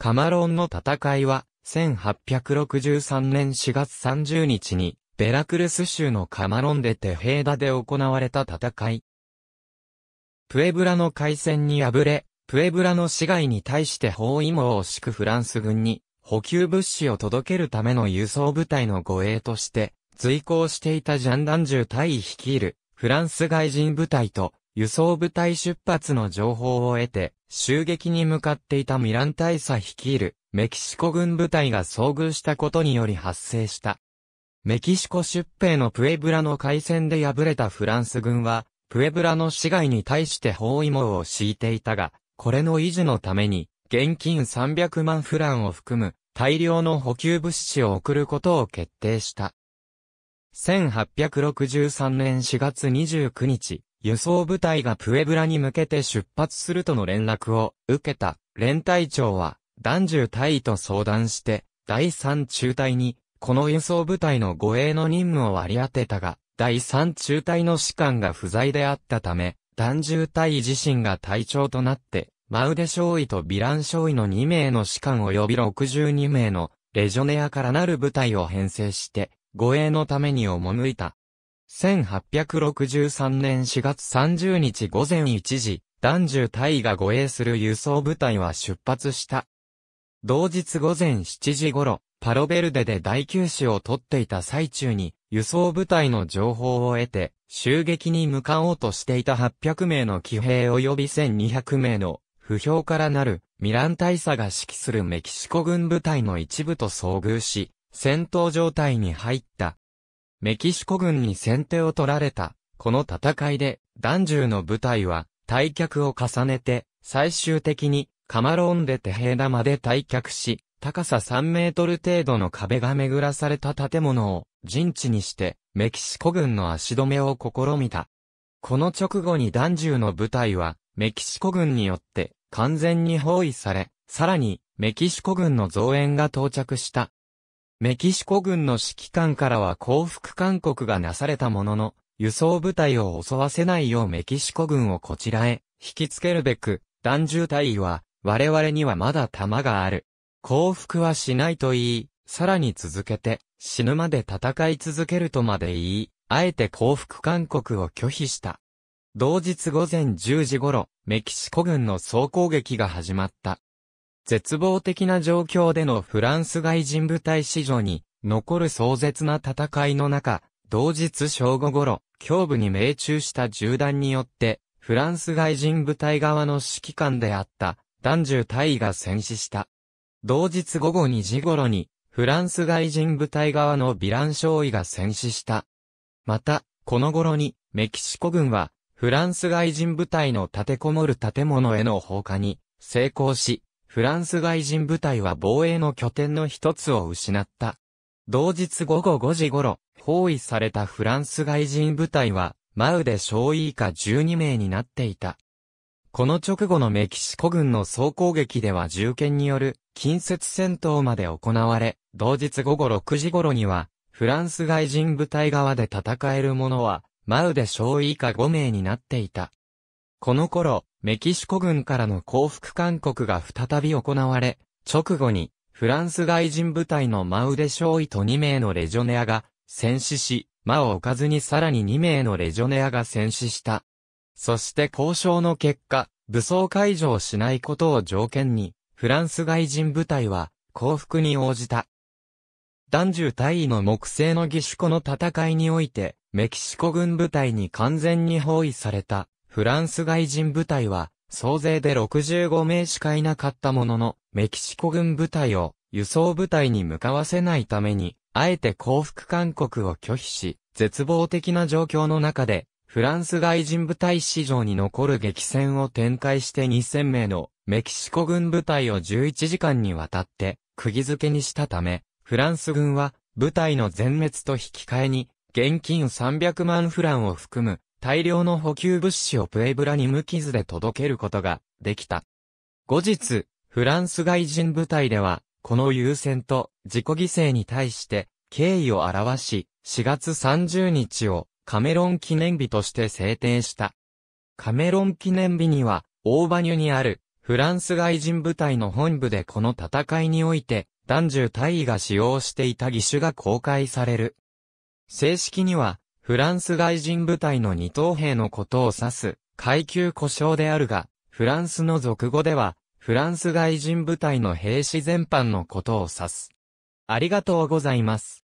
カマロンの戦いは、1863年4月30日に、ベラクルス州のカマロンでテヘーダで行われた戦い。プエブラの海戦に敗れ、プエブラの市街に対して包囲網を敷くフランス軍に、補給物資を届けるための輸送部隊の護衛として、随行していたジャンダンジュ隊率いる、フランス外人部隊と、輸送部隊出発の情報を得て、襲撃に向かっていたミラン大佐率いるメキシコ軍部隊が遭遇したことにより発生した。メキシコ出兵のプエブラの海戦で敗れたフランス軍は、プエブラの市街に対して包囲網を敷いていたが、これの維持のために、現金300万フランを含む大量の補給物資を送ることを決定した。1863年4月29日、輸送部隊がプエブラに向けて出発するとの連絡を受けた連隊長は、男獣隊と相談して、第三中隊に、この輸送部隊の護衛の任務を割り当てたが、第三中隊の士官が不在であったため、男獣隊自身が隊長となって、マウデ少尉とヴィラン少尉の2名の士官及び62名のレジョネアからなる部隊を編成して、護衛のために赴いた。1863年4月30日午前1時、男獣隊が護衛する輸送部隊は出発した。同日午前7時頃、パロベルデで大休止を取っていた最中に、輸送部隊の情報を得て、襲撃に向かおうとしていた800名の騎兵及び1200名の不評からなるミラン大佐が指揮するメキシコ軍部隊の一部と遭遇し、戦闘状態に入ったメキシコ軍に先手を取られた。この戦いで、男獣の部隊は、退却を重ねて、最終的に、カマローンでテヘダまで退却し、高さ3メートル程度の壁が巡らされた建物を陣地にして、メキシコ軍の足止めを試みた。この直後に男獣の部隊は、メキシコ軍によって完全に包囲され、さらに、メキシコ軍の増援が到着した。メキシコ軍の指揮官からは降伏勧告がなされたものの、輸送部隊を襲わせないようメキシコ軍をこちらへ引きつけるべく、弾獣隊は、我々にはまだ弾がある。降伏はしないと言い、さらに続けて、死ぬまで戦い続けるとまで言い、あえて降伏勧告を拒否した。同日午前10時頃、メキシコ軍の総攻撃が始まった。絶望的な状況でのフランス外人部隊史上に、残る壮絶な戦いの中、同日正午頃、胸部に命中した銃弾によって、フランス外人部隊側の指揮官であった、男獣大尉が戦死した。同日午後2時頃に、フランス外人部隊側のヴィラン少尉が戦死した。また、この頃に、メキシコ軍は、フランス外人部隊の立てこもる建物への放火に、成功し、フランス外人部隊は防衛の拠点の一つを失った。同日午後5時頃、包囲されたフランス外人部隊は、マウで小尉以下12名になっていた。この直後のメキシコ軍の総攻撃では銃剣による近接戦闘まで行われ、同日午後6時頃には、フランス外人部隊側で戦える者は、マウで小尉以下5名になっていた。この頃、メキシコ軍からの降伏勧告が再び行われ、直後に、フランス外人部隊のマウデ少尉と2名のレジョネアが戦死し、間を置かずにさらに2名のレジョネアが戦死した。そして交渉の結果、武装解除をしないことを条件に、フランス外人部隊は降伏に応じた。男獣大尉の木製の義手庫の戦いにおいて、メキシコ軍部隊に完全に包囲されたフランス外人部隊は、総勢で65名しかいなかったものの、メキシコ軍部隊を輸送部隊に向かわせないために、あえて降伏勧告を拒否し、絶望的な状況の中で、フランス外人部隊史上に残る激戦を展開して2000名のメキシコ軍部隊を11時間にわたって釘付けにしたため、フランス軍は部隊の全滅と引き換えに現金300万フランを含む大量の補給物資をプエブラに無傷で届けることができた。後日、フランス外人部隊では、この優先と自己犠牲に対して敬意を表し、4月30日をカメロン記念日として制定した。カメロン記念日には、オーバニュにあるフランス外人部隊の本部でこの戦いにおいて、男女大尉が使用していた義手が公開される。正式には、フランス外人部隊の二等兵のことを指す、階級故障であるが、フランスの俗語では、フランス外人部隊の兵士全般のことを指す。ありがとうございます。